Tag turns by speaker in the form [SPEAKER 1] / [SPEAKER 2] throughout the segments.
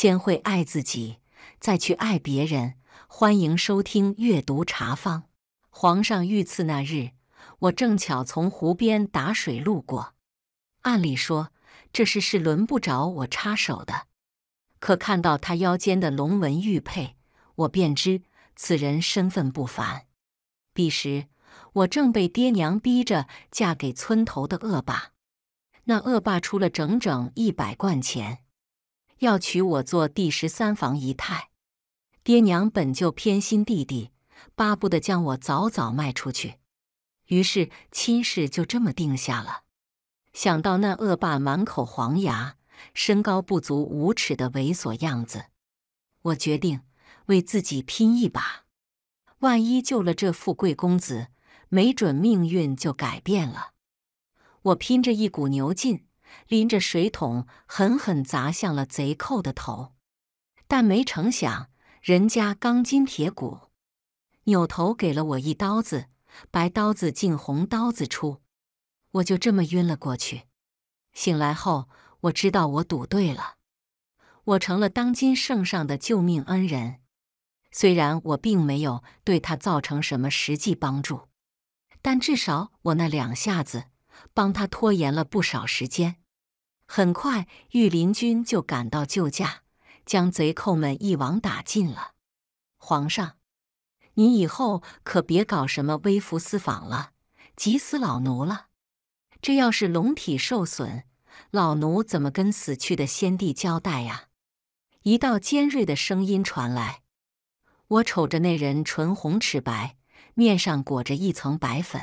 [SPEAKER 1] 先会爱自己，再去爱别人。欢迎收听阅读茶坊。皇上御赐那日，我正巧从湖边打水路过。按理说，这事是轮不着我插手的。可看到他腰间的龙纹玉佩，我便知此人身份不凡。彼时，我正被爹娘逼着嫁给村头的恶霸。那恶霸出了整整一百贯钱。要娶我做第十三房姨太，爹娘本就偏心弟弟，巴不得将我早早卖出去，于是亲事就这么定下了。想到那恶霸满口黄牙、身高不足五尺的猥琐样子，我决定为自己拼一把。万一救了这富贵公子，没准命运就改变了。我拼着一股牛劲。拎着水桶，狠狠砸向了贼寇的头，但没成想，人家钢筋铁骨，扭头给了我一刀子，白刀子进红刀子出，我就这么晕了过去。醒来后，我知道我赌对了，我成了当今圣上的救命恩人。虽然我并没有对他造成什么实际帮助，但至少我那两下子帮他拖延了不少时间。很快，御林军就赶到救驾，将贼寇们一网打尽了。皇上，你以后可别搞什么微服私访了，急死老奴了！这要是龙体受损，老奴怎么跟死去的先帝交代呀？一道尖锐的声音传来。我瞅着那人唇红齿白，面上裹着一层白粉，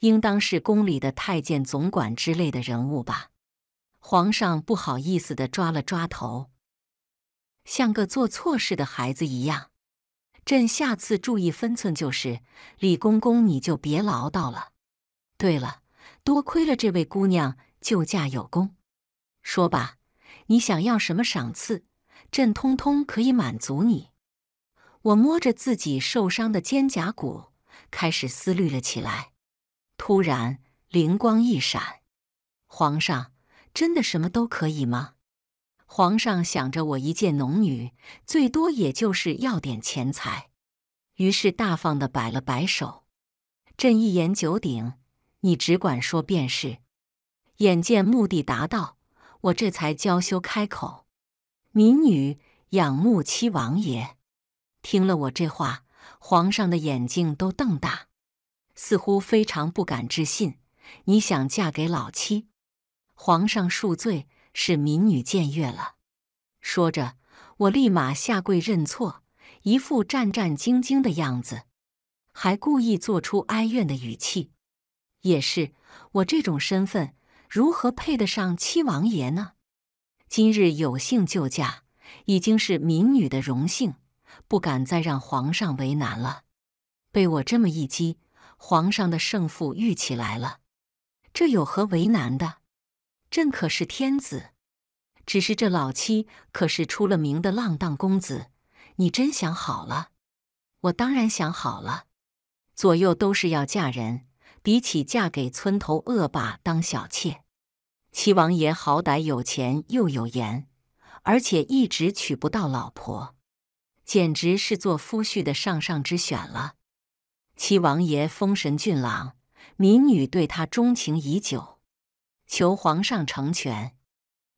[SPEAKER 1] 应当是宫里的太监总管之类的人物吧。皇上不好意思的抓了抓头，像个做错事的孩子一样。朕下次注意分寸就是。李公公，你就别唠叨了。对了，多亏了这位姑娘救驾有功。说吧，你想要什么赏赐？朕通通可以满足你。我摸着自己受伤的肩胛骨，开始思虑了起来。突然灵光一闪，皇上。真的什么都可以吗？皇上想着我一介农女，最多也就是要点钱财，于是大方的摆了摆手：“朕一言九鼎，你只管说便是。”眼见目的达到，我这才娇羞开口：“民女仰慕七王爷。”听了我这话，皇上的眼睛都瞪大，似乎非常不敢置信：“你想嫁给老七？”皇上恕罪，是民女僭越了。说着，我立马下跪认错，一副战战兢兢的样子，还故意做出哀怨的语气。也是我这种身份，如何配得上七王爷呢？今日有幸救驾，已经是民女的荣幸，不敢再让皇上为难了。被我这么一激，皇上的胜负欲起来了。这有何为难的？朕可是天子，只是这老七可是出了名的浪荡公子。你真想好了？我当然想好了。左右都是要嫁人，比起嫁给村头恶霸当小妾，七王爷好歹有钱又有颜，而且一直娶不到老婆，简直是做夫婿的上上之选了。七王爷风神俊朗，民女对他钟情已久。求皇上成全。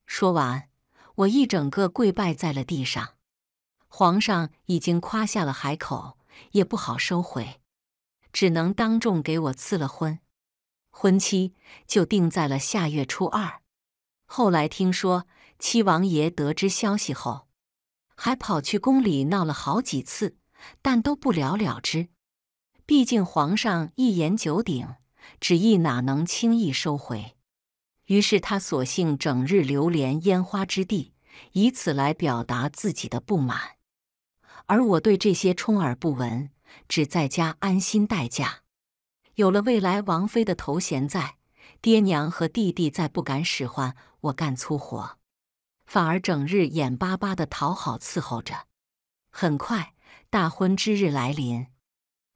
[SPEAKER 1] 说完，我一整个跪拜在了地上。皇上已经夸下了海口，也不好收回，只能当众给我赐了婚。婚期就定在了下月初二。后来听说七王爷得知消息后，还跑去宫里闹了好几次，但都不了了之。毕竟皇上一言九鼎，旨意哪能轻易收回？于是他索性整日流连烟花之地，以此来表达自己的不满。而我对这些充耳不闻，只在家安心待嫁。有了未来王妃的头衔在，爹娘和弟弟再不敢使唤我干粗活，反而整日眼巴巴的讨好伺候着。很快，大婚之日来临，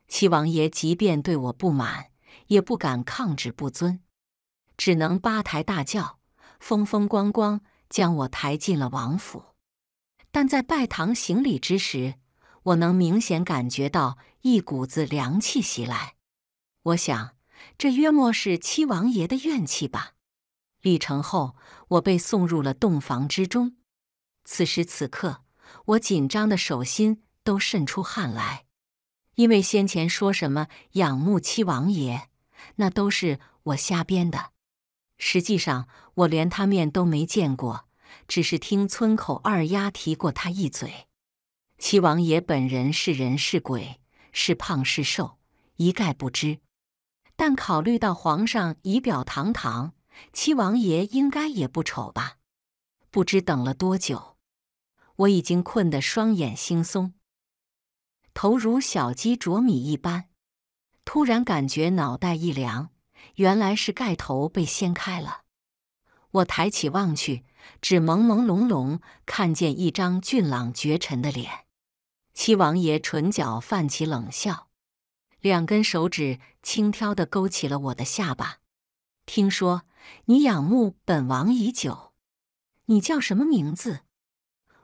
[SPEAKER 1] 七王爷即便对我不满，也不敢抗旨不遵。只能八抬大轿，风风光光将我抬进了王府。但在拜堂行礼之时，我能明显感觉到一股子凉气袭来。我想，这约莫是七王爷的怨气吧。礼成后，我被送入了洞房之中。此时此刻，我紧张的手心都渗出汗来，因为先前说什么仰慕七王爷，那都是我瞎编的。实际上，我连他面都没见过，只是听村口二丫提过他一嘴。七王爷本人是人是鬼，是胖是瘦，一概不知。但考虑到皇上仪表堂堂，七王爷应该也不丑吧？不知等了多久，我已经困得双眼惺忪，头如小鸡啄米一般。突然感觉脑袋一凉。原来是盖头被掀开了，我抬起望去，只朦朦胧胧看见一张俊朗绝尘的脸。七王爷唇角泛起冷笑，两根手指轻挑的勾起了我的下巴。听说你仰慕本王已久，你叫什么名字？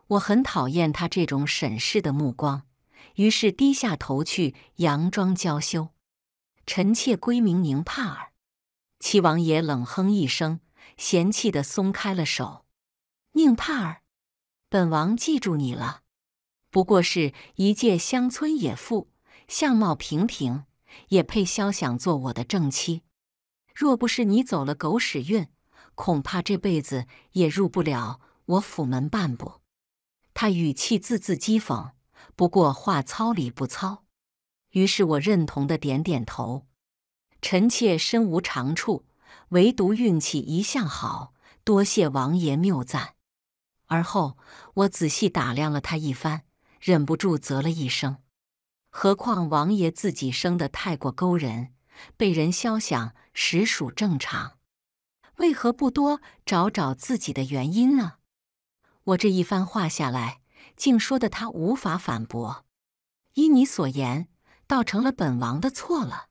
[SPEAKER 1] 我很讨厌他这种审视的目光，于是低下头去，佯装娇羞。臣妾闺名宁帕尔，七王爷冷哼一声，嫌弃的松开了手。宁帕尔，本王记住你了。不过是一介乡村野妇，相貌平平，也配肖想做我的正妻？若不是你走了狗屎运，恐怕这辈子也入不了我府门半步。他语气字字讥讽，不过话糙理不糙。于是我认同的点点头，臣妾身无长处，唯独运气一向好，多谢王爷谬赞。而后我仔细打量了他一番，忍不住啧了一声。何况王爷自己生的太过勾人，被人消想实属正常，为何不多找找自己的原因呢？我这一番话下来，竟说的他无法反驳。依你所言。倒成了本王的错了，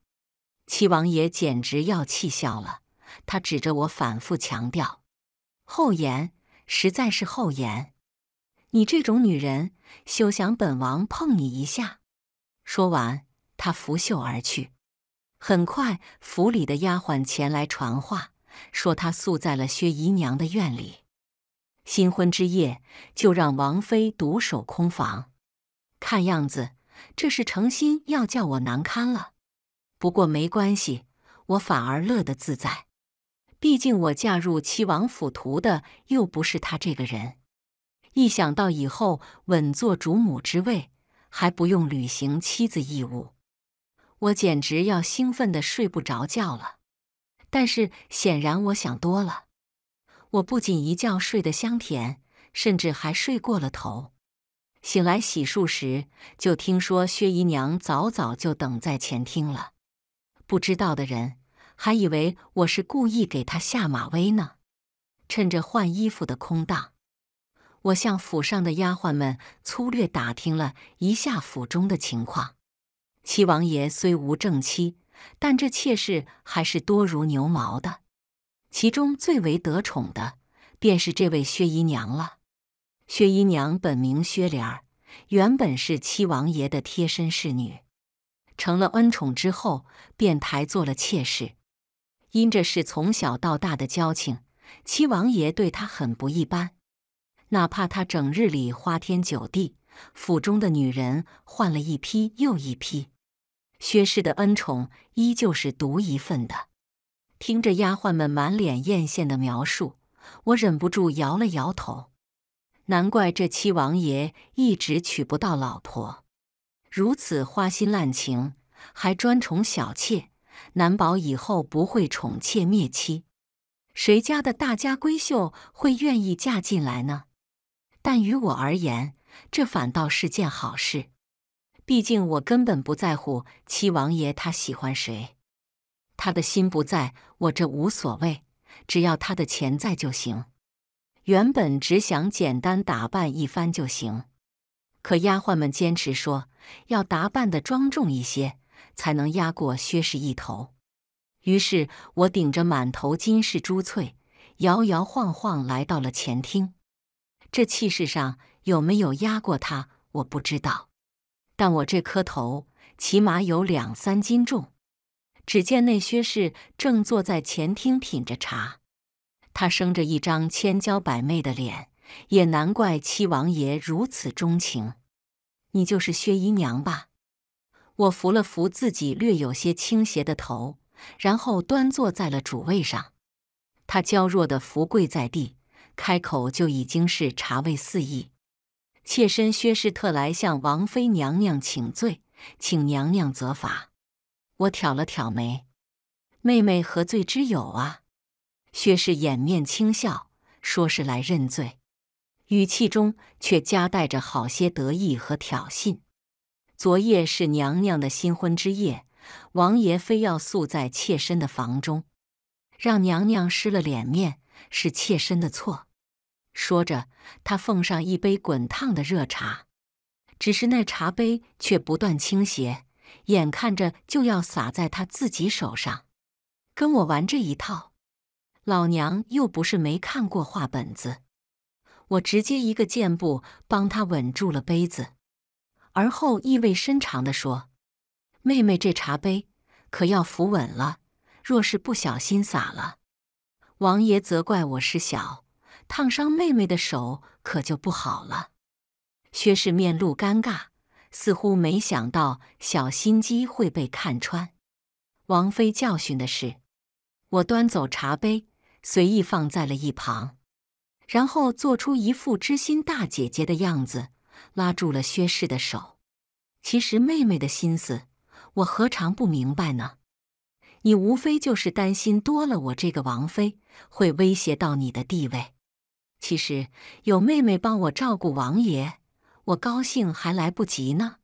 [SPEAKER 1] 七王爷简直要气笑了。他指着我，反复强调：“厚颜，实在是厚颜！你这种女人，休想本王碰你一下。”说完，他拂袖而去。很快，府里的丫鬟前来传话，说他宿在了薛姨娘的院里。新婚之夜，就让王妃独守空房。看样子。这是诚心要叫我难堪了，不过没关系，我反而乐得自在。毕竟我嫁入七王府图的又不是他这个人。一想到以后稳坐主母之位，还不用履行妻子义务，我简直要兴奋的睡不着觉了。但是显然我想多了，我不仅一觉睡得香甜，甚至还睡过了头。醒来洗漱时，就听说薛姨娘早早就等在前厅了。不知道的人还以为我是故意给她下马威呢。趁着换衣服的空档，我向府上的丫鬟们粗略打听了一下府中的情况。七王爷虽无正妻，但这妾室还是多如牛毛的。其中最为得宠的，便是这位薛姨娘了。薛姨娘本名薛莲儿，原本是七王爷的贴身侍女，成了恩宠之后，便抬做了妾室。因这是从小到大的交情，七王爷对她很不一般。哪怕她整日里花天酒地，府中的女人换了一批又一批，薛氏的恩宠依旧是独一份的。听着丫鬟们满脸艳羡的描述，我忍不住摇了摇头。难怪这七王爷一直娶不到老婆，如此花心滥情，还专宠小妾，难保以后不会宠妾灭妻。谁家的大家闺秀会愿意嫁进来呢？但于我而言，这反倒是件好事。毕竟我根本不在乎七王爷他喜欢谁，他的心不在我这无所谓，只要他的钱在就行。原本只想简单打扮一番就行，可丫鬟们坚持说要打扮的庄重一些，才能压过薛氏一头。于是我顶着满头金饰珠翠，摇摇晃晃来到了前厅。这气势上有没有压过他，我不知道，但我这颗头起码有两三斤重。只见那薛氏正坐在前厅品着茶。她生着一张千娇百媚的脸，也难怪七王爷如此钟情。你就是薛姨娘吧？我扶了扶自己略有些倾斜的头，然后端坐在了主位上。他娇弱的伏跪在地，开口就已经是茶味四溢：“妾身薛氏特来向王妃娘娘请罪，请娘娘责罚。”我挑了挑眉：“妹妹何罪之有啊？”薛氏掩面轻笑，说是来认罪，语气中却夹带着好些得意和挑衅。昨夜是娘娘的新婚之夜，王爷非要宿在妾身的房中，让娘娘失了脸面，是妾身的错。说着，他奉上一杯滚烫的热茶，只是那茶杯却不断倾斜，眼看着就要洒在他自己手上。跟我玩这一套？老娘又不是没看过画本子，我直接一个箭步帮他稳住了杯子，而后意味深长的说：“妹妹这茶杯可要扶稳了，若是不小心洒了，王爷责怪我是小，烫伤妹妹的手可就不好了。”薛氏面露尴尬，似乎没想到小心机会被看穿。王妃教训的是，我端走茶杯。随意放在了一旁，然后做出一副知心大姐姐的样子，拉住了薛氏的手。其实妹妹的心思，我何尝不明白呢？你无非就是担心多了，我这个王妃会威胁到你的地位。其实有妹妹帮我照顾王爷，我高兴还来不及呢。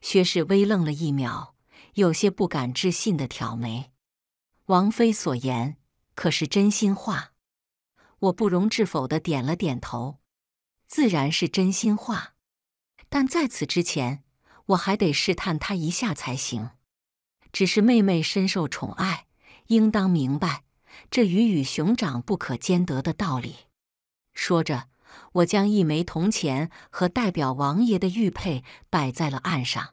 [SPEAKER 1] 薛氏微愣了一秒，有些不敢置信的挑眉。王妃所言。可是真心话，我不容置否的点了点头，自然是真心话。但在此之前，我还得试探他一下才行。只是妹妹深受宠爱，应当明白这鱼与熊掌不可兼得的道理。说着，我将一枚铜钱和代表王爷的玉佩摆在了岸上。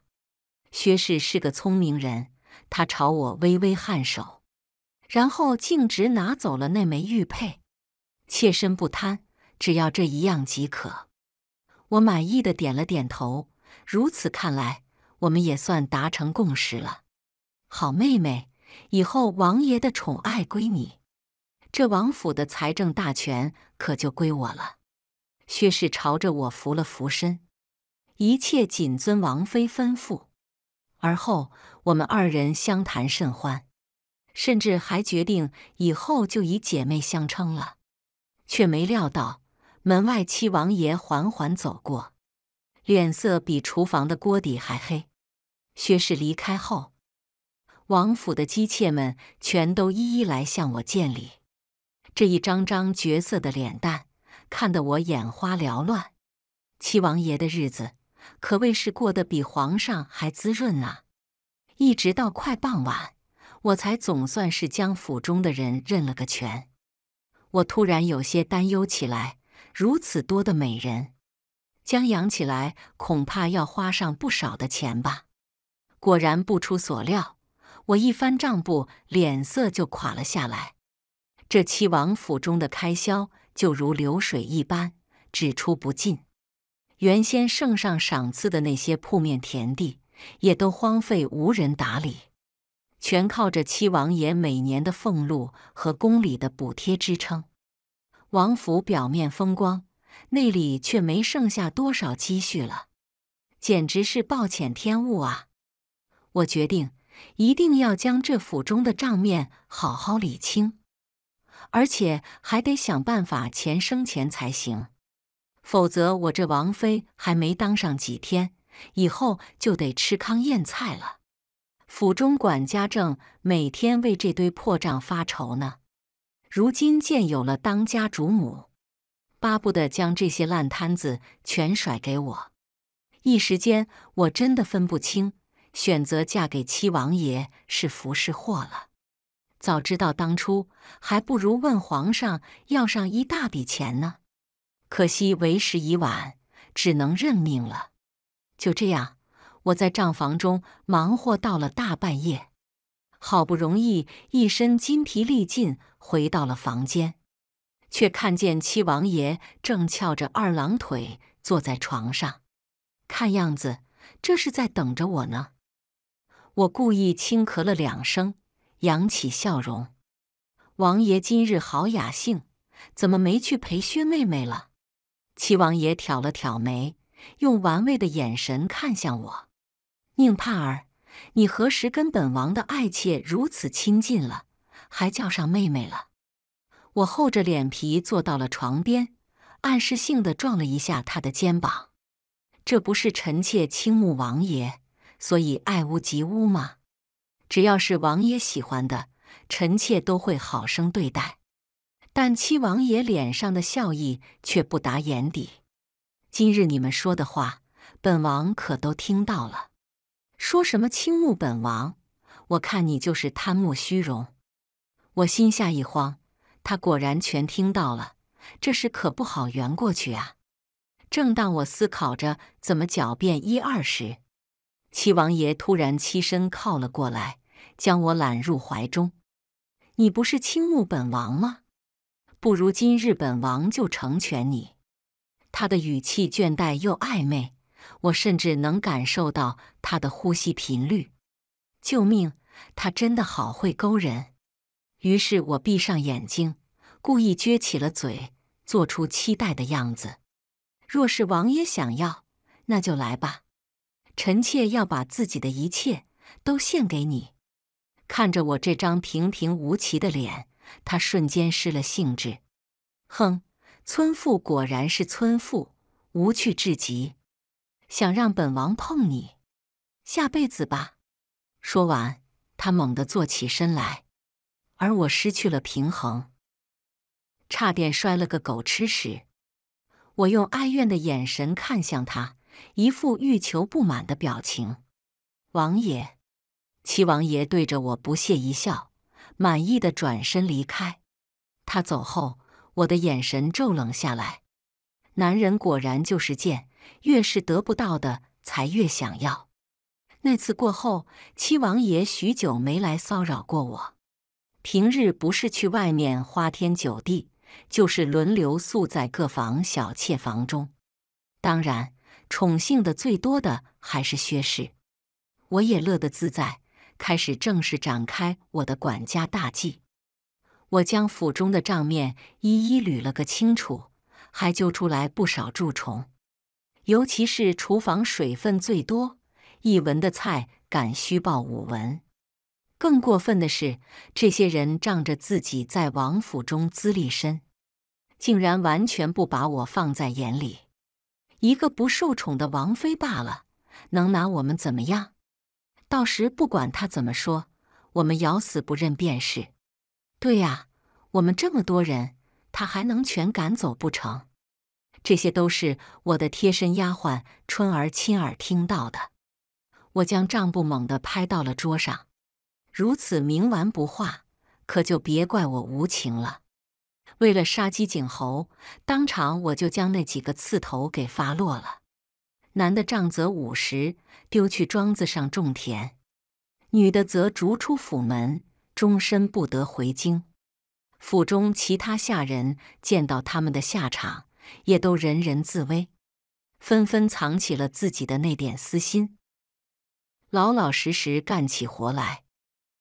[SPEAKER 1] 薛氏是个聪明人，他朝我微微颔首。然后径直拿走了那枚玉佩。妾身不贪，只要这一样即可。我满意的点了点头。如此看来，我们也算达成共识了。好妹妹，以后王爷的宠爱归你，这王府的财政大权可就归我了。薛氏朝着我扶了扶身，一切谨遵王妃吩咐。而后，我们二人相谈甚欢。甚至还决定以后就以姐妹相称了，却没料到门外七王爷缓缓走过，脸色比厨房的锅底还黑。薛氏离开后，王府的姬妾们全都一一来向我见礼，这一张张绝色的脸蛋看得我眼花缭乱。七王爷的日子可谓是过得比皇上还滋润啊！一直到快傍晚。我才总算是将府中的人认了个全。我突然有些担忧起来，如此多的美人，将养起来恐怕要花上不少的钱吧。果然不出所料，我一翻账簿，脸色就垮了下来。这七王府中的开销就如流水一般，只出不进。原先圣上赏赐的那些铺面田地，也都荒废无人打理。全靠着七王爷每年的俸禄和宫里的补贴支撑，王府表面风光，内里却没剩下多少积蓄了，简直是暴殄天物啊！我决定一定要将这府中的账面好好理清，而且还得想办法钱生钱才行，否则我这王妃还没当上几天，以后就得吃糠咽菜了。府中管家正每天为这堆破账发愁呢，如今见有了当家主母，巴不得将这些烂摊子全甩给我。一时间，我真的分不清选择嫁给七王爷是福是祸了。早知道当初，还不如问皇上要上一大笔钱呢。可惜为时已晚，只能认命了。就这样。我在账房中忙活到了大半夜，好不容易一身筋疲力尽回到了房间，却看见七王爷正翘着二郎腿坐在床上，看样子这是在等着我呢。我故意轻咳了两声，扬起笑容：“王爷今日好雅兴，怎么没去陪薛妹妹了？”七王爷挑了挑眉，用玩味的眼神看向我。宁帕儿，你何时跟本王的爱妾如此亲近了，还叫上妹妹了？我厚着脸皮坐到了床边，暗示性的撞了一下他的肩膀。这不是臣妾倾慕王爷，所以爱屋及乌吗？只要是王爷喜欢的，臣妾都会好生对待。但七王爷脸上的笑意却不达眼底。今日你们说的话，本王可都听到了。说什么青慕本王？我看你就是贪慕虚荣。我心下一慌，他果然全听到了，这事可不好圆过去啊！正当我思考着怎么狡辩一二时，七王爷突然栖身靠了过来，将我揽入怀中。你不是青慕本王吗？不如今日本王就成全你。他的语气倦怠又暧昧。我甚至能感受到他的呼吸频率。救命！他真的好会勾人。于是我闭上眼睛，故意撅起了嘴，做出期待的样子。若是王爷想要，那就来吧。臣妾要把自己的一切都献给你。看着我这张平平无奇的脸，他瞬间失了兴致。哼，村妇果然是村妇，无趣至极。想让本王碰你，下辈子吧。说完，他猛地坐起身来，而我失去了平衡，差点摔了个狗吃屎。我用哀怨的眼神看向他，一副欲求不满的表情。王爷，七王爷对着我不屑一笑，满意的转身离开。他走后，我的眼神骤冷下来。男人果然就是贱。越是得不到的，才越想要。那次过后，七王爷许久没来骚扰过我。平日不是去外面花天酒地，就是轮流宿在各房小妾房中。当然，宠幸的最多的还是薛氏。我也乐得自在，开始正式展开我的管家大计。我将府中的账面一一捋了个清楚，还揪出来不少蛀虫。尤其是厨房水分最多，一文的菜敢虚报五文。更过分的是，这些人仗着自己在王府中资历深，竟然完全不把我放在眼里。一个不受宠的王妃罢了，能拿我们怎么样？到时不管他怎么说，我们咬死不认便是。对呀，我们这么多人，他还能全赶走不成？这些都是我的贴身丫鬟春儿亲耳听到的。我将账簿猛地拍到了桌上，如此冥顽不化，可就别怪我无情了。为了杀鸡儆猴，当场我就将那几个刺头给发落了：男的杖责五十，丢去庄子上种田；女的则逐出府门，终身不得回京。府中其他下人见到他们的下场。也都人人自危，纷纷藏起了自己的那点私心，老老实实干起活来。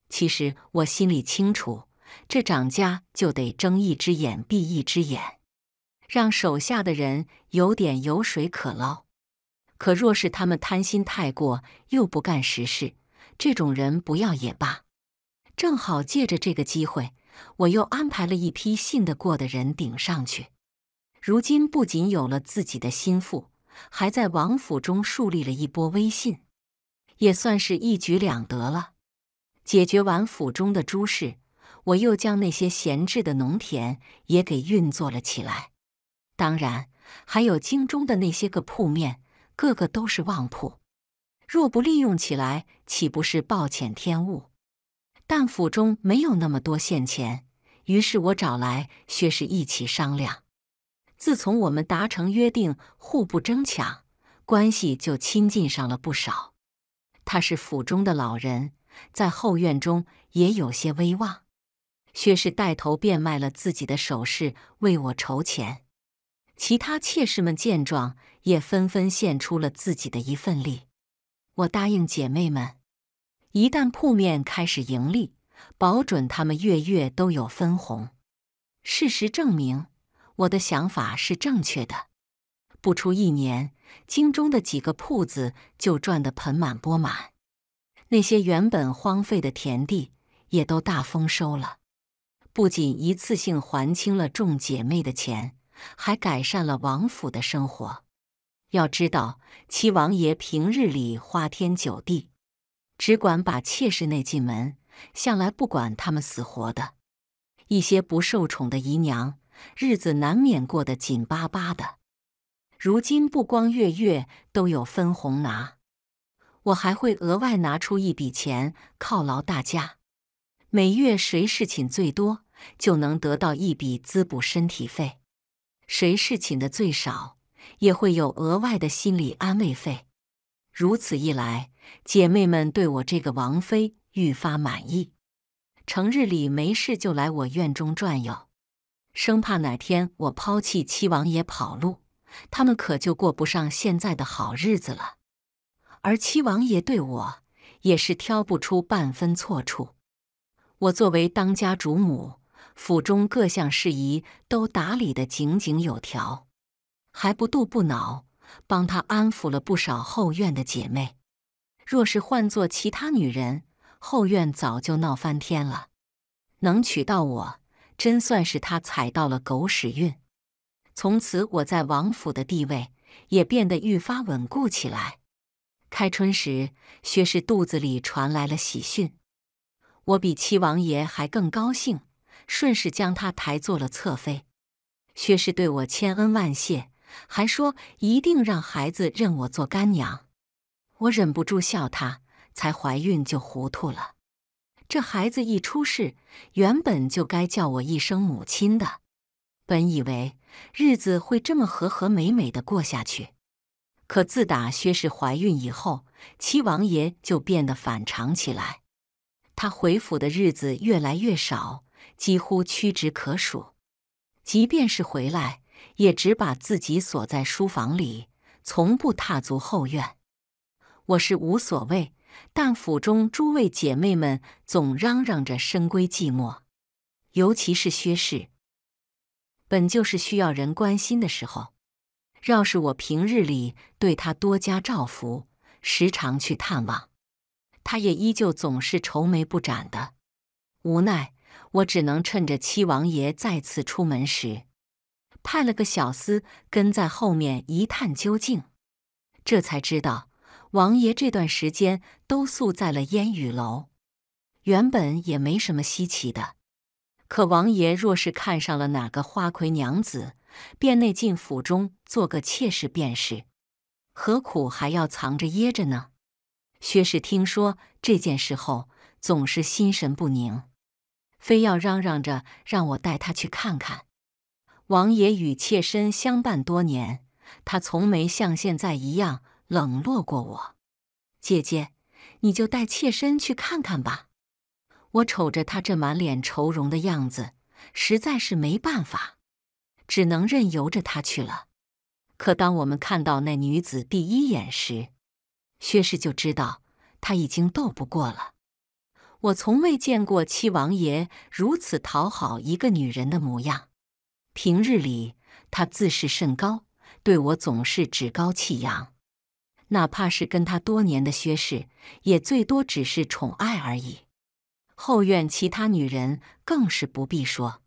[SPEAKER 1] 其实我心里清楚，这涨价就得睁一只眼闭一只眼，让手下的人有点油水可捞。可若是他们贪心太过，又不干实事，这种人不要也罢。正好借着这个机会，我又安排了一批信得过的人顶上去。如今不仅有了自己的心腹，还在王府中树立了一波威信，也算是一举两得了。解决完府中的诸事，我又将那些闲置的农田也给运作了起来。当然，还有京中的那些个铺面，个个都是旺铺，若不利用起来，岂不是暴殄天物？但府中没有那么多现钱，于是我找来薛氏一起商量。自从我们达成约定，互不争抢，关系就亲近上了不少。他是府中的老人，在后院中也有些威望。薛氏带头变卖了自己的首饰为我筹钱，其他妾室们见状也纷纷献出了自己的一份力。我答应姐妹们，一旦铺面开始盈利，保准他们月月都有分红。事实证明。我的想法是正确的。不出一年，京中的几个铺子就赚得盆满钵满，那些原本荒废的田地也都大丰收了。不仅一次性还清了众姐妹的钱，还改善了王府的生活。要知道，七王爷平日里花天酒地，只管把妾室内进门，向来不管他们死活的。一些不受宠的姨娘。日子难免过得紧巴巴的。如今不光月月都有分红拿，我还会额外拿出一笔钱犒劳大家。每月谁侍寝最多，就能得到一笔滋补身体费；谁侍寝的最少，也会有额外的心理安慰费。如此一来，姐妹们对我这个王妃愈发满意，成日里没事就来我院中转悠。生怕哪天我抛弃七王爷跑路，他们可就过不上现在的好日子了。而七王爷对我也是挑不出半分错处。我作为当家主母，府中各项事宜都打理得井井有条，还不妒不恼，帮他安抚了不少后院的姐妹。若是换做其他女人，后院早就闹翻天了。能娶到我。真算是他踩到了狗屎运，从此我在王府的地位也变得愈发稳固起来。开春时，薛氏肚子里传来了喜讯，我比七王爷还更高兴，顺势将他抬做了侧妃。薛氏对我千恩万谢，还说一定让孩子认我做干娘。我忍不住笑他，才怀孕就糊涂了。这孩子一出世，原本就该叫我一声母亲的。本以为日子会这么和和美美的过下去，可自打薛氏怀孕以后，七王爷就变得反常起来。他回府的日子越来越少，几乎屈指可数。即便是回来，也只把自己锁在书房里，从不踏足后院。我是无所谓。但府中诸位姐妹们总嚷嚷着深闺寂寞，尤其是薛氏，本就是需要人关心的时候。要是我平日里对她多加照拂，时常去探望，她也依旧总是愁眉不展的。无奈，我只能趁着七王爷再次出门时，派了个小厮跟在后面一探究竟，这才知道。王爷这段时间都宿在了烟雨楼，原本也没什么稀奇的。可王爷若是看上了哪个花魁娘子，便内进府中做个妾室便是，何苦还要藏着掖着呢？薛氏听说这件事后，总是心神不宁，非要嚷嚷着让我带他去看看。王爷与妾身相伴多年，他从没像现在一样。冷落过我，姐姐，你就带妾身去看看吧。我瞅着他这满脸愁容的样子，实在是没办法，只能任由着他去了。可当我们看到那女子第一眼时，薛氏就知道他已经斗不过了。我从未见过七王爷如此讨好一个女人的模样。平日里他自视甚高，对我总是趾高气扬。哪怕是跟他多年的薛氏，也最多只是宠爱而已。后院其他女人更是不必说，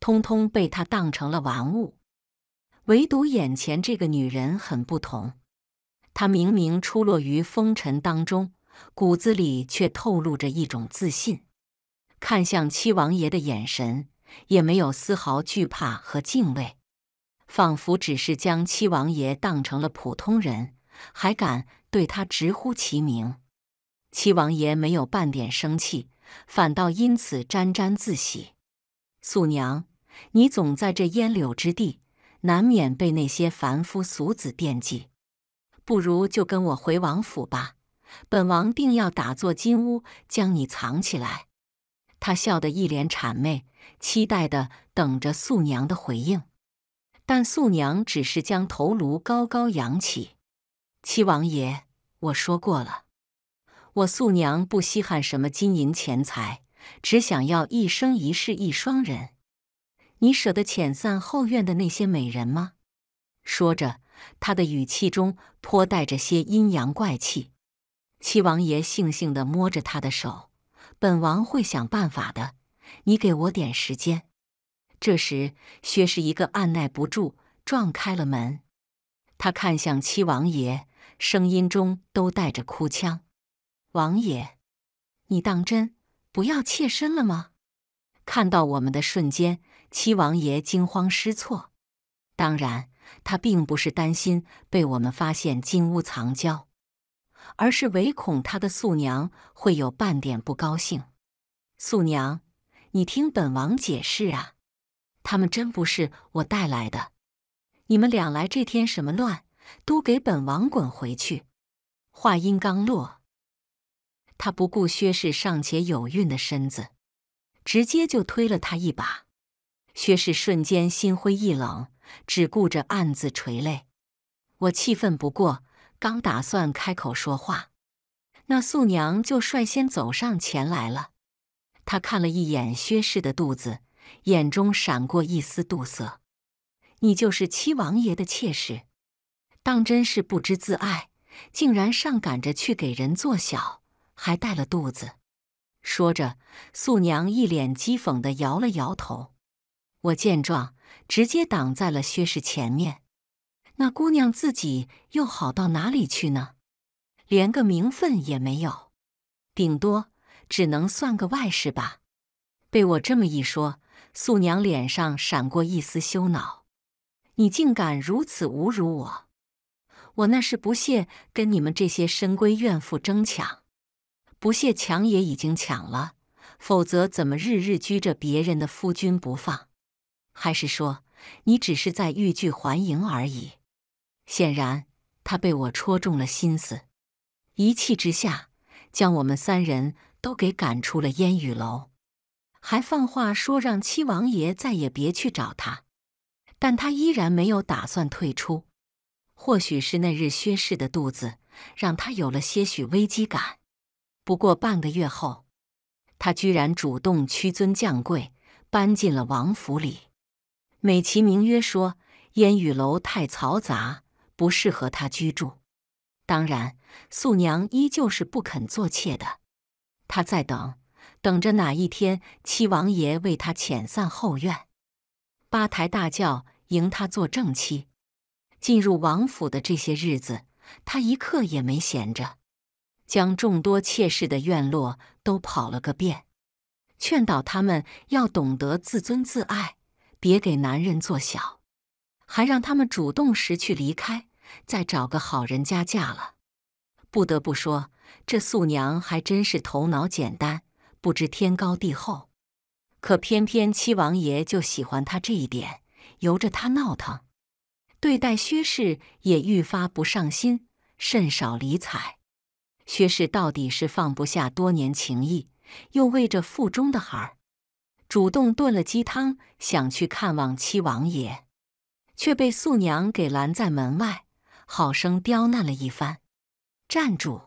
[SPEAKER 1] 通通被他当成了玩物。唯独眼前这个女人很不同，她明明出落于风尘当中，骨子里却透露着一种自信。看向七王爷的眼神，也没有丝毫惧怕和敬畏，仿佛只是将七王爷当成了普通人。还敢对他直呼其名！七王爷没有半点生气，反倒因此沾沾自喜。素娘，你总在这烟柳之地，难免被那些凡夫俗子惦记。不如就跟我回王府吧，本王定要打坐金屋，将你藏起来。他笑得一脸谄媚，期待的等着素娘的回应。但素娘只是将头颅高高扬起。七王爷，我说过了，我素娘不稀罕什么金银钱财，只想要一生一世一双人。你舍得遣散后院的那些美人吗？说着，他的语气中颇带着些阴阳怪气。七王爷悻悻的摸着他的手，本王会想办法的，你给我点时间。这时，薛氏一个按耐不住，撞开了门，他看向七王爷。声音中都带着哭腔，王爷，你当真不要妾身了吗？看到我们的瞬间，七王爷惊慌失措。当然，他并不是担心被我们发现金屋藏娇，而是唯恐他的素娘会有半点不高兴。素娘，你听本王解释啊，他们真不是我带来的，你们俩来这添什么乱？都给本王滚回去！话音刚落，他不顾薛氏尚且有孕的身子，直接就推了她一把。薛氏瞬间心灰意冷，只顾着暗自垂泪。我气愤不过，刚打算开口说话，那素娘就率先走上前来了。她看了一眼薛氏的肚子，眼中闪过一丝妒色：“你就是七王爷的妾室。”当真是不知自爱，竟然上赶着去给人做小，还带了肚子。说着，素娘一脸讥讽地摇了摇头。我见状，直接挡在了薛氏前面。那姑娘自己又好到哪里去呢？连个名分也没有，顶多只能算个外室吧。被我这么一说，素娘脸上闪过一丝羞恼：“你竟敢如此侮辱我！”我那是不屑跟你们这些深闺怨妇争抢，不屑抢也已经抢了，否则怎么日日拘着别人的夫君不放？还是说你只是在欲拒还迎而已？显然，他被我戳中了心思，一气之下将我们三人都给赶出了烟雨楼，还放话说让七王爷再也别去找他，但他依然没有打算退出。或许是那日薛氏的肚子让他有了些许危机感，不过半个月后，他居然主动屈尊降贵，搬进了王府里，美其名曰说烟雨楼太嘈杂，不适合他居住。当然，素娘依旧是不肯做妾的，她在等，等着哪一天七王爷为她遣散后院，八抬大轿迎她做正妻。进入王府的这些日子，他一刻也没闲着，将众多妾室的院落都跑了个遍，劝导她们要懂得自尊自爱，别给男人做小，还让他们主动识趣离开，再找个好人家嫁了。不得不说，这素娘还真是头脑简单，不知天高地厚。可偏偏七王爷就喜欢她这一点，由着她闹腾。对待薛氏也愈发不上心，甚少理睬。薛氏到底是放不下多年情谊，又为着腹中的孩儿，主动炖了鸡汤，想去看望七王爷，却被素娘给拦在门外，好生刁难了一番：“站住！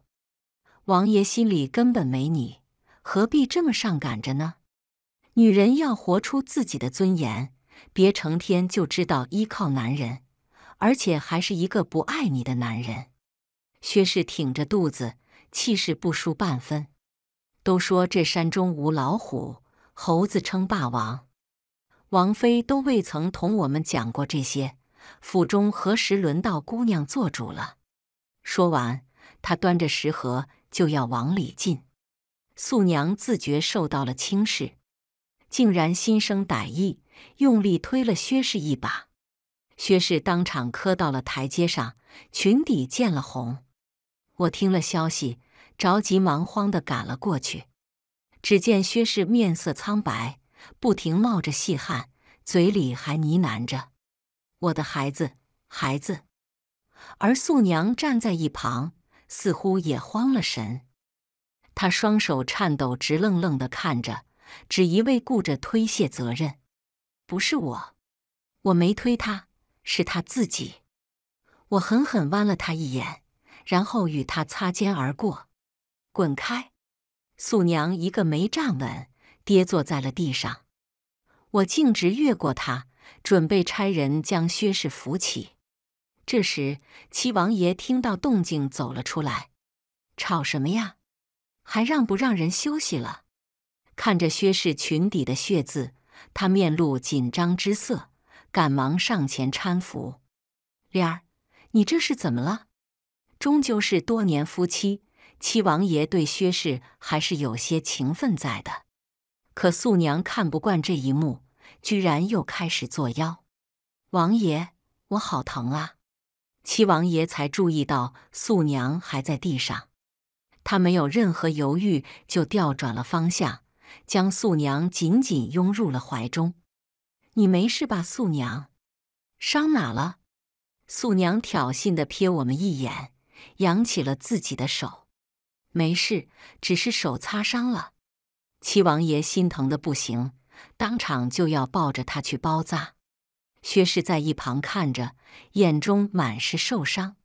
[SPEAKER 1] 王爷心里根本没你，何必这么上赶着呢？女人要活出自己的尊严，别成天就知道依靠男人。”而且还是一个不爱你的男人，薛氏挺着肚子，气势不输半分。都说这山中无老虎，猴子称霸王。王妃都未曾同我们讲过这些，府中何时轮到姑娘做主了？说完，他端着食盒就要往里进。素娘自觉受到了轻视，竟然心生歹意，用力推了薛氏一把。薛氏当场磕到了台阶上，裙底见了红。我听了消息，着急忙慌地赶了过去。只见薛氏面色苍白，不停冒着细汗，嘴里还呢喃着：“我的孩子，孩子。”而素娘站在一旁，似乎也慌了神，她双手颤抖，直愣愣地看着，只一味顾着推卸责任：“不是我，我没推他。”是他自己，我狠狠剜了他一眼，然后与他擦肩而过，滚开！素娘一个没站稳，跌坐在了地上。我径直越过他，准备差人将薛氏扶起。这时，七王爷听到动静走了出来：“吵什么呀？还让不让人休息了？”看着薛氏裙底的血渍，他面露紧张之色。赶忙上前搀扶，莲儿，你这是怎么了？终究是多年夫妻，七王爷对薛氏还是有些情分在的。可素娘看不惯这一幕，居然又开始作妖。王爷，我好疼啊！七王爷才注意到素娘还在地上，他没有任何犹豫，就调转了方向，将素娘紧紧拥入了怀中。你没事吧，素娘？伤哪了？素娘挑衅的瞥我们一眼，扬起了自己的手。没事，只是手擦伤了。七王爷心疼的不行，当场就要抱着她去包扎。薛氏在一旁看着，眼中满是受伤。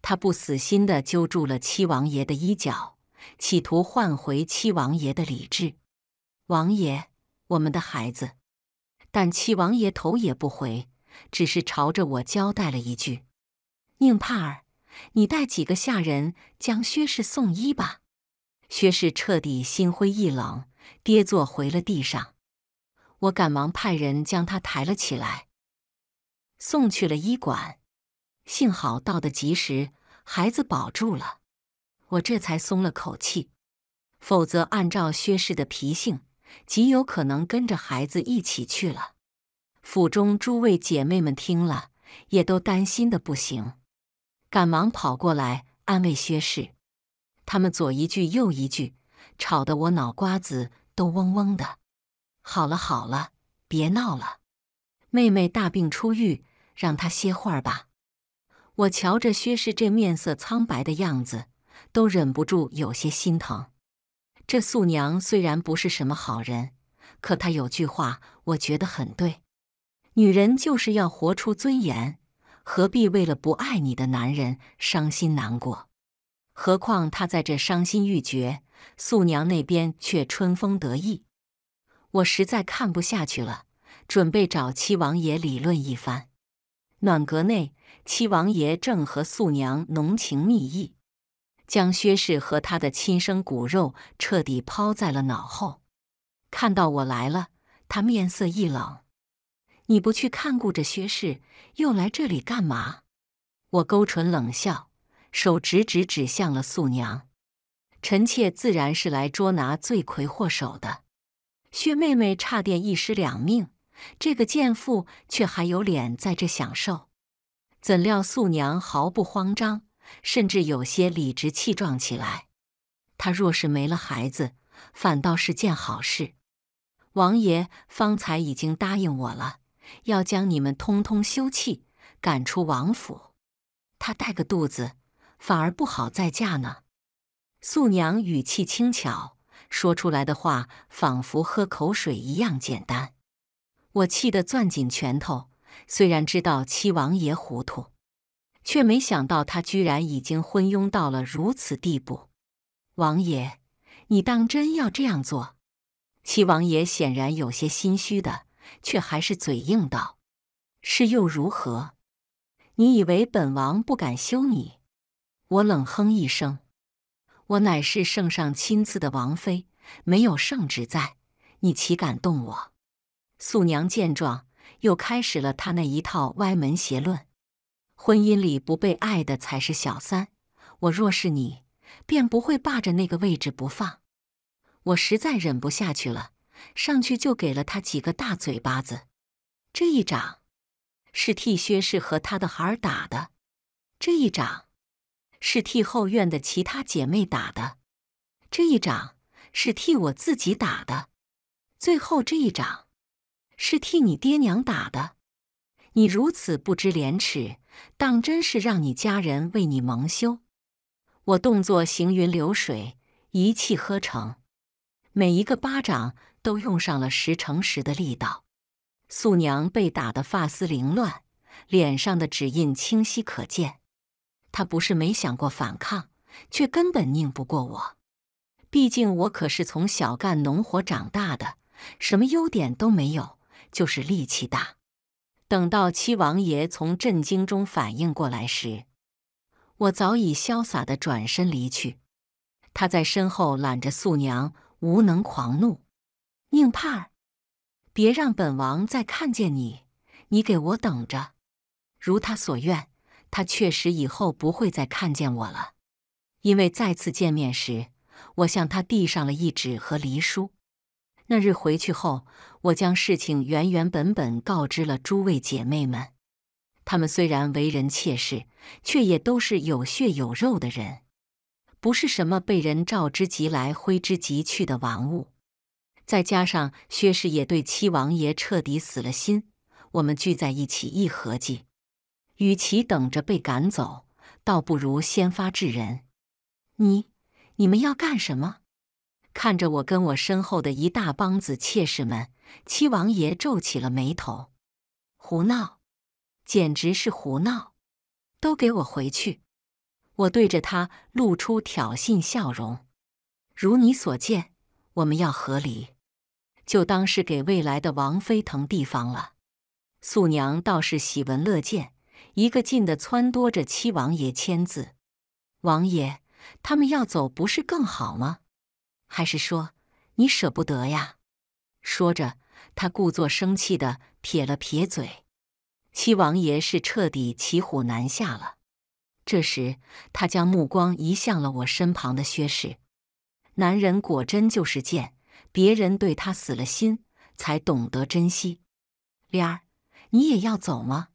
[SPEAKER 1] 他不死心的揪住了七王爷的衣角，企图换回七王爷的理智。王爷，我们的孩子。但七王爷头也不回，只是朝着我交代了一句：“宁帕儿，你带几个下人将薛氏送医吧。”薛氏彻底心灰意冷，跌坐回了地上。我赶忙派人将他抬了起来，送去了医馆。幸好到得及时，孩子保住了，我这才松了口气。否则，按照薛氏的脾性……极有可能跟着孩子一起去了。府中诸位姐妹们听了，也都担心的不行，赶忙跑过来安慰薛氏。他们左一句右一句，吵得我脑瓜子都嗡嗡的。好了好了，别闹了。妹妹大病初愈，让她歇会儿吧。我瞧着薛氏这面色苍白的样子，都忍不住有些心疼。这素娘虽然不是什么好人，可她有句话我觉得很对：女人就是要活出尊严，何必为了不爱你的男人伤心难过？何况他在这伤心欲绝，素娘那边却春风得意，我实在看不下去了，准备找七王爷理论一番。暖阁内，七王爷正和素娘浓情蜜意。将薛氏和他的亲生骨肉彻底抛在了脑后。看到我来了，他面色一冷：“你不去看顾着薛氏，又来这里干嘛？”我勾唇冷笑，手指指指向了素娘：“臣妾自然是来捉拿罪魁祸首的。薛妹妹差点一尸两命，这个贱妇却还有脸在这享受？怎料素娘毫不慌张。”甚至有些理直气壮起来。他若是没了孩子，反倒是件好事。王爷方才已经答应我了，要将你们通通休弃，赶出王府。他带个肚子，反而不好再嫁呢。素娘语气轻巧，说出来的话仿佛喝口水一样简单。我气得攥紧拳头，虽然知道七王爷糊涂。却没想到他居然已经昏庸到了如此地步。王爷，你当真要这样做？七王爷显然有些心虚的，却还是嘴硬道：“是又如何？你以为本王不敢休你？”我冷哼一声：“我乃是圣上亲赐的王妃，没有圣旨在，你岂敢动我？”素娘见状，又开始了她那一套歪门邪论。婚姻里不被爱的才是小三。我若是你，便不会霸着那个位置不放。我实在忍不下去了，上去就给了他几个大嘴巴子。这一掌是替薛氏和他的孩儿打的；这一掌是替后院的其他姐妹打的；这一掌是替我自己打的；最后这一掌是替你爹娘打的。你如此不知廉耻！当真是让你家人为你蒙羞！我动作行云流水，一气呵成，每一个巴掌都用上了十成十的力道。素娘被打得发丝凌乱，脸上的指印清晰可见。她不是没想过反抗，却根本拧不过我。毕竟我可是从小干农活长大的，什么优点都没有，就是力气大。等到七王爷从震惊中反应过来时，我早已潇洒的转身离去。他在身后揽着素娘，无能狂怒：“宁帕儿，别让本王再看见你！你给我等着！”如他所愿，他确实以后不会再看见我了。因为再次见面时，我向他递上了一纸和离书。那日回去后，我将事情原原本本告知了诸位姐妹们。她们虽然为人妾室，却也都是有血有肉的人，不是什么被人召之即来、挥之即去的玩物。再加上薛氏也对七王爷彻底死了心，我们聚在一起一合计，与其等着被赶走，倒不如先发制人。你、你们要干什么？看着我跟我身后的一大帮子妾室们，七王爷皱起了眉头：“胡闹，简直是胡闹！都给我回去！”我对着他露出挑衅笑容：“如你所见，我们要和离，就当是给未来的王妃腾地方了。”素娘倒是喜闻乐见，一个劲的撺掇着七王爷签字：“王爷，他们要走不是更好吗？”还是说，你舍不得呀？说着，他故作生气的撇了撇嘴。七王爷是彻底骑虎难下了。这时，他将目光移向了我身旁的薛氏。男人果真就是贱，别人对他死了心，才懂得珍惜。莲儿，你也要走吗？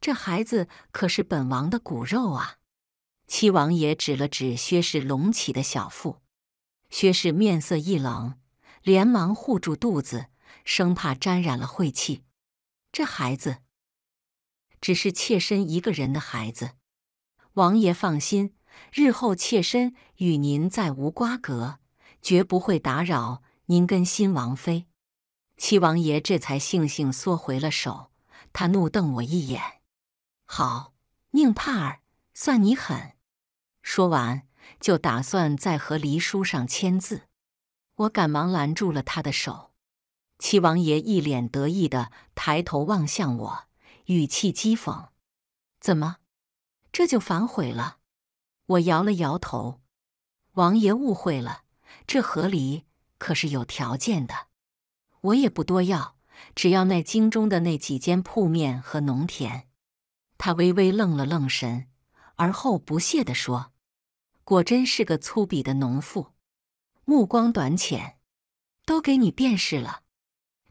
[SPEAKER 1] 这孩子可是本王的骨肉啊！七王爷指了指薛氏隆起的小腹。薛氏面色一冷，连忙护住肚子，生怕沾染了晦气。这孩子，只是妾身一个人的孩子。王爷放心，日后妾身与您再无瓜葛，绝不会打扰您跟新王妃。七王爷这才悻悻缩回了手，他怒瞪我一眼：“好，宁帕儿，算你狠。”说完。就打算在和离书上签字，我赶忙拦住了他的手。七王爷一脸得意的抬头望向我，语气讥讽：“怎么，这就反悔了？”我摇了摇头：“王爷误会了，这和离可是有条件的。我也不多要，只要那京中的那几间铺面和农田。”他微微愣了愣神，而后不屑地说。果真是个粗鄙的农妇，目光短浅，都给你便是了。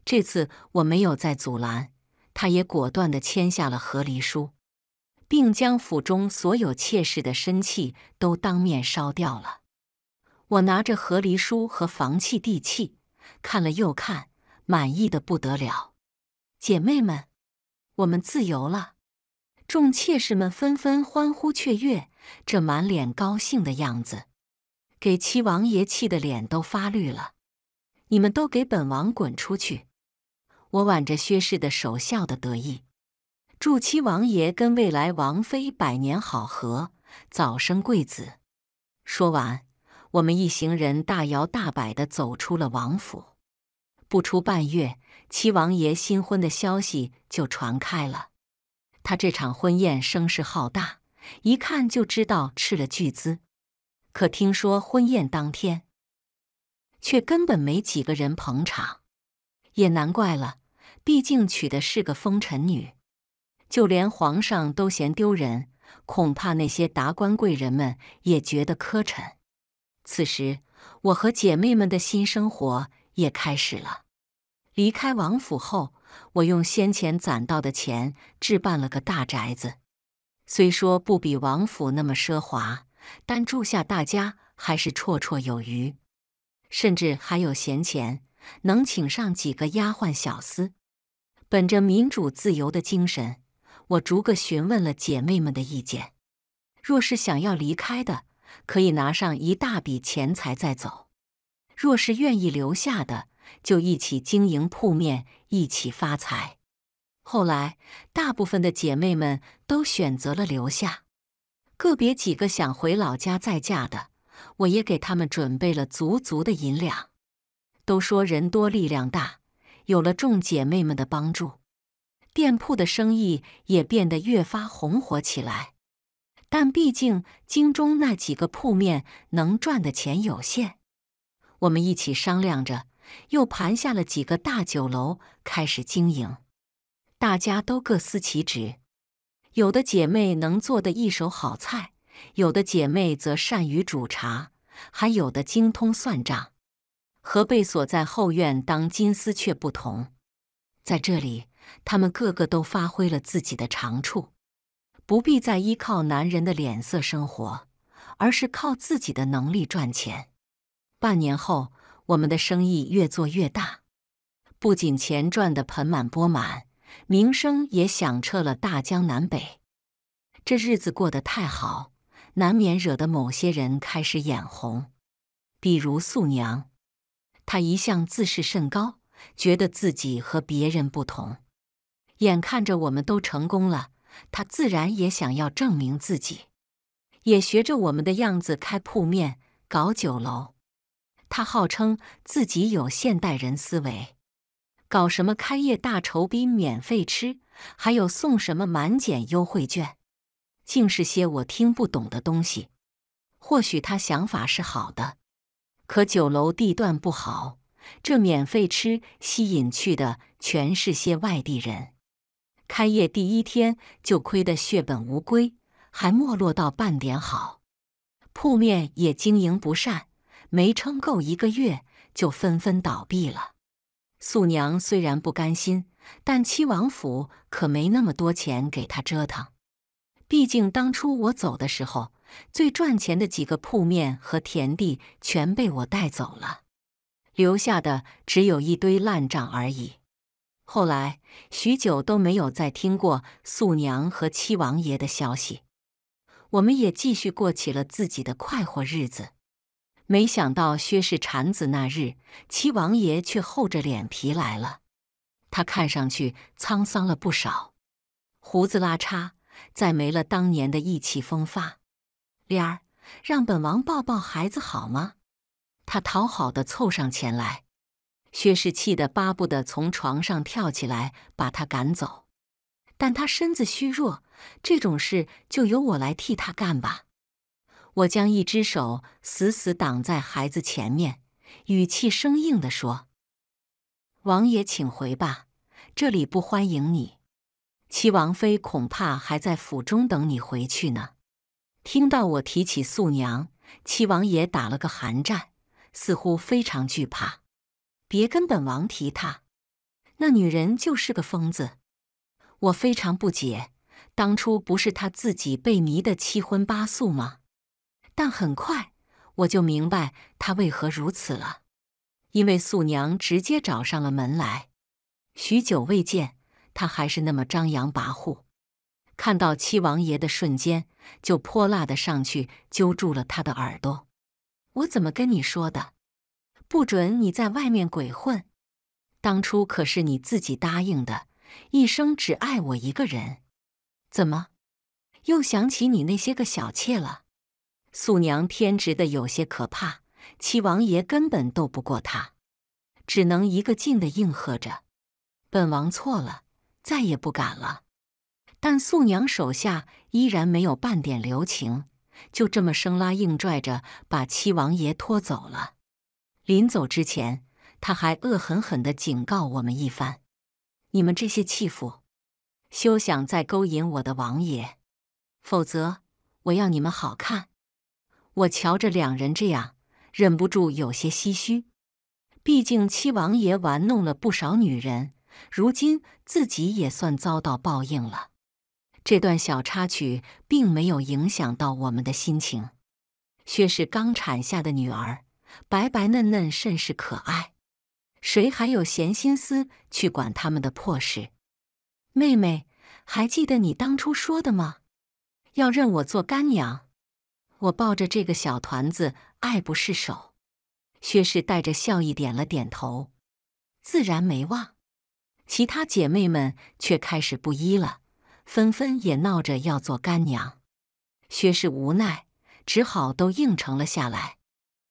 [SPEAKER 1] 这次我没有再阻拦，她也果断地签下了和离书，并将府中所有妾室的身契都当面烧掉了。我拿着和离书和房契、地契，看了又看，满意的不得了。姐妹们，我们自由了。众妾室们纷纷欢呼雀跃，这满脸高兴的样子，给七王爷气的脸都发绿了。你们都给本王滚出去！我挽着薛氏的手，笑得得意。祝七王爷跟未来王妃百年好合，早生贵子。说完，我们一行人大摇大摆地走出了王府。不出半月，七王爷新婚的消息就传开了。他这场婚宴声势浩大，一看就知道斥了巨资。可听说婚宴当天，却根本没几个人捧场，也难怪了，毕竟娶的是个风尘女，就连皇上都嫌丢人，恐怕那些达官贵人们也觉得磕碜。此时，我和姐妹们的新生活也开始了。离开王府后。我用先前攒到的钱置办了个大宅子，虽说不比王府那么奢华，但住下大家还是绰绰有余，甚至还有闲钱，能请上几个丫鬟小厮。本着民主自由的精神，我逐个询问了姐妹们的意见。若是想要离开的，可以拿上一大笔钱财再走；若是愿意留下的，就一起经营铺面，一起发财。后来，大部分的姐妹们都选择了留下，个别几个想回老家再嫁的，我也给他们准备了足足的银两。都说人多力量大，有了众姐妹们的帮助，店铺的生意也变得越发红火起来。但毕竟京中那几个铺面能赚的钱有限，我们一起商量着。又盘下了几个大酒楼，开始经营。大家都各司其职，有的姐妹能做的一手好菜，有的姐妹则善于煮茶，还有的精通算账。和被锁在后院当金丝雀不同，在这里，她们个个都发挥了自己的长处，不必再依靠男人的脸色生活，而是靠自己的能力赚钱。半年后。我们的生意越做越大，不仅钱赚得盆满钵满，名声也响彻了大江南北。这日子过得太好，难免惹得某些人开始眼红。比如素娘，她一向自视甚高，觉得自己和别人不同。眼看着我们都成功了，她自然也想要证明自己，也学着我们的样子开铺面、搞酒楼。他号称自己有现代人思维，搞什么开业大酬宾、免费吃，还有送什么满减优惠券，竟是些我听不懂的东西。或许他想法是好的，可酒楼地段不好，这免费吃吸引去的全是些外地人，开业第一天就亏得血本无归，还没落到半点好，铺面也经营不善。没撑够一个月，就纷纷倒闭了。素娘虽然不甘心，但七王府可没那么多钱给她折腾。毕竟当初我走的时候，最赚钱的几个铺面和田地全被我带走了，留下的只有一堆烂账而已。后来许久都没有再听过素娘和七王爷的消息，我们也继续过起了自己的快活日子。没想到薛氏产子那日，七王爷却厚着脸皮来了。他看上去沧桑了不少，胡子拉碴，再没了当年的意气风发。莲儿，让本王抱抱孩子好吗？他讨好的凑上前来。薛氏气得巴不得从床上跳起来把他赶走，但他身子虚弱，这种事就由我来替他干吧。我将一只手死死挡在孩子前面，语气生硬的说：“王爷，请回吧，这里不欢迎你。七王妃恐怕还在府中等你回去呢。”听到我提起素娘，七王爷打了个寒战，似乎非常惧怕。别跟本王提她，那女人就是个疯子。我非常不解，当初不是她自己被迷得七荤八素吗？但很快我就明白他为何如此了，因为素娘直接找上了门来。许久未见，她还是那么张扬跋扈。看到七王爷的瞬间，就泼辣的上去揪住了他的耳朵：“我怎么跟你说的？不准你在外面鬼混！当初可是你自己答应的，一生只爱我一个人。怎么，又想起你那些个小妾了？”素娘偏执的有些可怕，七王爷根本斗不过她，只能一个劲的应和着：“本王错了，再也不敢了。”但素娘手下依然没有半点留情，就这么生拉硬拽着把七王爷拖走了。临走之前，他还恶狠狠地警告我们一番：“你们这些弃妇，休想再勾引我的王爷，否则我要你们好看！”我瞧着两人这样，忍不住有些唏嘘。毕竟七王爷玩弄了不少女人，如今自己也算遭到报应了。这段小插曲并没有影响到我们的心情。薛氏刚产下的女儿，白白嫩嫩，甚是可爱。谁还有闲心思去管他们的破事？妹妹，还记得你当初说的吗？要认我做干娘。我抱着这个小团子爱不释手，薛氏带着笑意点了点头，自然没忘。其他姐妹们却开始不依了，纷纷也闹着要做干娘。薛氏无奈，只好都应承了下来。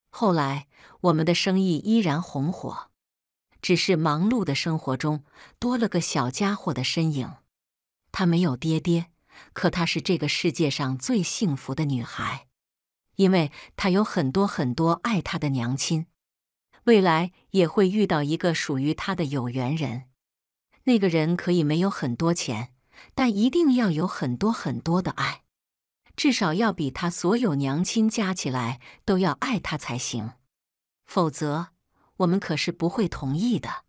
[SPEAKER 1] 后来我们的生意依然红火，只是忙碌的生活中多了个小家伙的身影。她没有爹爹，可她是这个世界上最幸福的女孩。因为他有很多很多爱他的娘亲，未来也会遇到一个属于他的有缘人。那个人可以没有很多钱，但一定要有很多很多的爱，至少要比他所有娘亲加起来都要爱他才行。否则，我们可是不会同意的。